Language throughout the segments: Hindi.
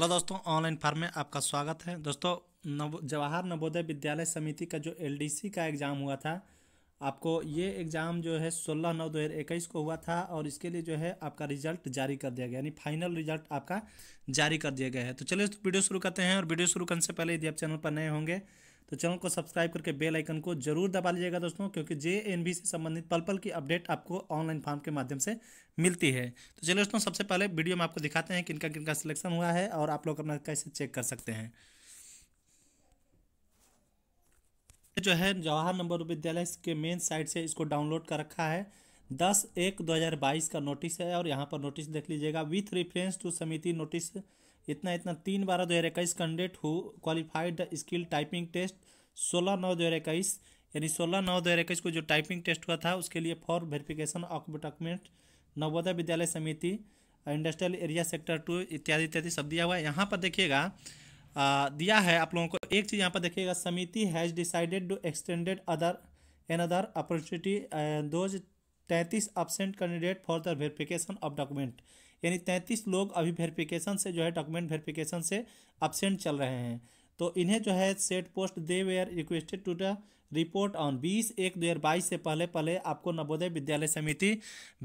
हेलो दोस्तों ऑनलाइन फार्म में आपका स्वागत है दोस्तों नव जवाहर नवोदय विद्यालय समिति का जो एलडीसी का एग्ज़ाम हुआ था आपको ये एग्ज़ाम जो है सोलह नौ दो हज़ार इक्कीस को हुआ था और इसके लिए जो है आपका रिजल्ट जारी कर दिया गया यानी फाइनल रिजल्ट आपका जारी कर दिया गया है तो चलिए वीडियो शुरू करते हैं और वीडियो शुरू करने से पहले यदि आप चैनल पर नए होंगे तो चैनल को सब्सक्राइब करके बेल आइकन को जरूर दबा लीजिएगा दोस्तों क्योंकि जे से संबंधित पल पल की अपडेट आपको ऑनलाइन फॉर्म के माध्यम से मिलती है तो चलिए दोस्तों सबसे पहले वीडियो में आपको दिखाते हैं किनका किनका सिलेक्शन हुआ है और आप लोग अपना कैसे चेक कर सकते हैं जो है जवाहर नंबर विद्यालय के मेन साइट से इसको डाउनलोड कर रखा है दस एक दो हज़ार बाईस का नोटिस है और यहाँ पर नोटिस देख लीजिएगा with reference to Samiti notice इतना इतना तीन बारह दो हज़ार इक्कीस candidate who qualified the skill typing test सोलह नौ दो हज़ार इक्कीस यानी सोलह नौ दो हज़ार इक्कीस को जो टाइपिंग टेस्ट हुआ था उसके लिए for verification of document Navodaya Vidyalaya Samiti industrial area sector to इत्यादि इत्यादि सब दिया हुआ है यहाँ पर देखिएगा दिया है आप लोगों को एक चीज़ यहाँ पर देखिएगा Samiti has decided to extended other an other opportunity those तैंतीस absent candidate for the verification of document यानी तैंतीस लोग अभी वेरिफिकेशन से जो है डॉक्यूमेंट वेरिफिकेशन से अपसेंट चल रहे हैं तो इन्हें जो है set post they were requested to the report on बीस एक दो हज़ार बाईस से पहले पहले आपको नवोदय विद्यालय समिति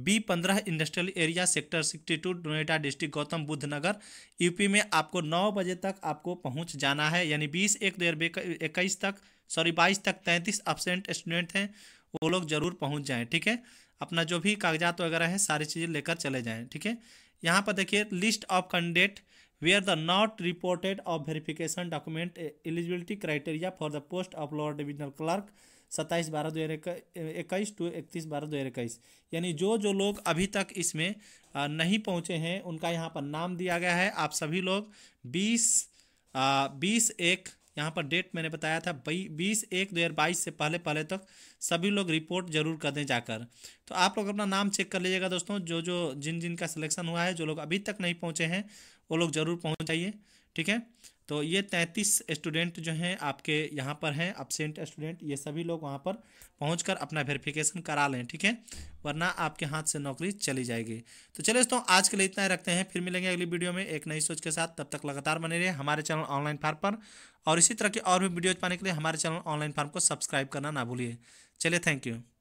बी पंद्रह industrial area sector sixty two Noida district Gautam Buddh Nagar UP में आपको नौ बजे तक आपको पहुंच जाना है यानी बीस एक दो हज़ार इक्कीस तक सॉरी बाईस तक तैंतीस अपसेंट स्टूडेंट हैं वो लोग जरूर पहुँच जाएँ ठीक है अपना जो भी कागजात वगैरह हैं सारी चीज़ें लेकर चले जाएँ ठीक है यहाँ पर देखिए list of candidate were the not reported of verification document eligibility criteria for the post of lower divisional clerk सत्ताईस बारह दो हज़ार इक्कीस टू इकतीस बारह दो हज़ार इक्कीस यानी जो जो लोग अभी तक इसमें नहीं पहुँचे हैं उनका यहाँ पर नाम दिया गया है आप सभी लोग बीस बीस एक यहाँ पर डेट मैंने बताया था बीस एक दो हज़ार बाईस से पहले पहले तक सभी लोग रिपोर्ट जरूर कर दें जाकर तो आप लोग अपना नाम चेक कर लीजिएगा दोस्तों जो जो जिन जिन का सिलेक्शन हुआ है जो लोग अभी तक नहीं पहुँचे हैं वो लोग ज़रूर पहुँच जाइए ठीक है तो ये तैंतीस स्टूडेंट जो हैं आपके यहाँ पर हैं अपसेंट स्टूडेंट ये सभी लोग वहाँ पर पहुँच कर अपना वेरिफिकेशन करा लें ठीक है वरना आपके हाथ से नौकरी चली जाएगी तो चलिए दोस्तों आज के लिए इतना ही रखते हैं फिर मिलेंगे अगली वीडियो में एक नई सोच के साथ तब तक लगातार बने रहिए हमारे चैनल ऑनलाइन फार्म पर और इसी तरह की और भी वीडियोज पाने के लिए हमारे चैनल ऑनलाइन फार्म को सब्सक्राइब करना ना भूलिए चलिए थैंक यू